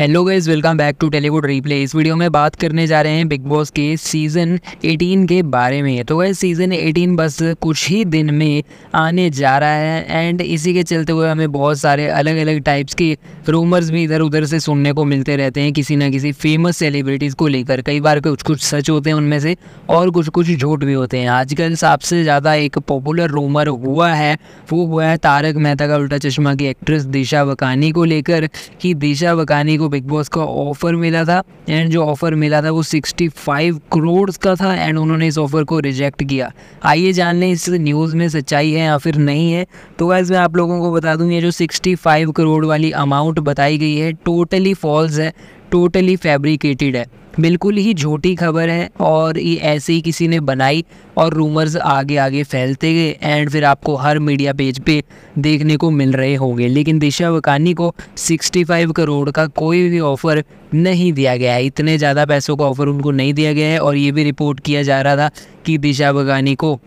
hello guys welcome back to Tellywood replay इस video में बात करने जा रहे हैं बिग बॉस के सीज़न 18 के बारे में तो वह सीज़न 18 बस कुछ ही दिन में आने जा रहा है एंड इसी के चलते हुए हमें बहुत सारे अलग अलग टाइप्स के रूमर्स भी इधर उधर से सुनने को मिलते रहते हैं किसी ना किसी फेमस सेलिब्रिटीज़ को लेकर कई बार कुछ कुछ सच होते हैं उनमें से और कुछ कुछ झूठ भी होते हैं आजकल सबसे ज़्यादा एक पॉपुलर रूमर हुआ है वो हुआ है तारक मेहता का उल्टा चश्मा की एक्ट्रेस दिशा वकानी को लेकर कि दिशा वकानी को बिग बॉस का ऑफ़र मिला था एंड जो ऑफ़र मिला था वो 65 करोड़ का था एंड उन्होंने इस ऑफ़र को रिजेक्ट किया आइए जान लें इस न्यूज़ में सच्चाई है या फिर नहीं है तो वैस मैं आप लोगों को बता दूँ ये जो 65 करोड़ वाली अमाउंट बताई गई है टोटली फॉल्स है टोटली फैब्रिकेटेड है बिल्कुल ही झूठी खबर है और ये ऐसे ही किसी ने बनाई और रूमर्स आगे आगे फैलते गए एंड फिर आपको हर मीडिया पेज पे देखने को मिल रहे होंगे लेकिन दिशा वकानी को 65 करोड़ का कोई भी ऑफ़र नहीं दिया गया है इतने ज़्यादा पैसों का ऑफ़र उनको नहीं दिया गया है और ये भी रिपोर्ट किया जा रहा था कि दिशा वकानी को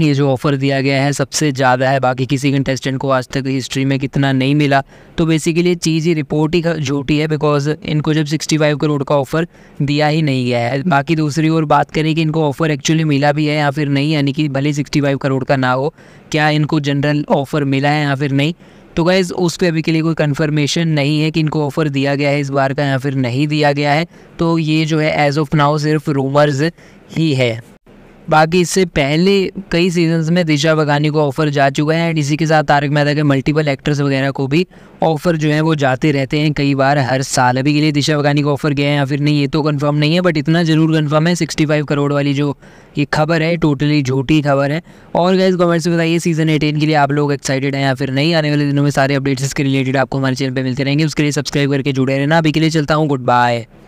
ये जो ऑफ़र दिया गया है सबसे ज़्यादा है बाकी किसी कंटेस्टेंट को आज तक हिस्ट्री में कितना नहीं मिला तो बेसिकली चीज़ ही रिपोर्ट ही झूठी है बिकॉज इनको जब 65 करोड़ का ऑफ़र दिया ही नहीं गया है बाकी दूसरी ओर बात करें कि इनको ऑफ़र एक्चुअली मिला भी है या फिर नहीं यानी कि भले फ़ाइव करोड़ का ना हो क्या इनको जनरल ऑफ़र मिला है या फिर नहीं तो गाइज़ उस पर अभी के लिए कोई कन्फर्मेशन नहीं है कि इनको ऑफ़र दिया गया है इस बार का या फिर नहीं दिया गया है तो ये जो है एज़ ऑफ नाउ सिर्फ रूमर्स ही है बाकी इससे पहले कई सीजन्स में दिशा बगानी को ऑफर जा चुका है एंड इसी के साथ तारक मेहता के मल्टीपल एक्टर्स वगैरह को भी ऑफर जो है वो जाते रहते हैं कई बार हर साल अभी के लिए दिशा बगानी को ऑफर गया है या फिर नहीं ये तो कंफर्म नहीं है बट इतना ज़रूर कंफर्म है सिक्सटी फाइव करोड़ वाली जो ये खबर है टोटली झूठी खबर है और गैस कमेंट्स में बताइए सीज़न एटीन के लिए आप लोग एक्साइटेड हैं या फिर नहीं आने वाले दिनों में सारे अपडेट्स इसके रिलेटेड आपको हमारे चैनल पर मिलते रहेंगे उसके लिए सब्सक्राइब करके जुड़े रहना अभी के लिए चलता हूँ गुड बाय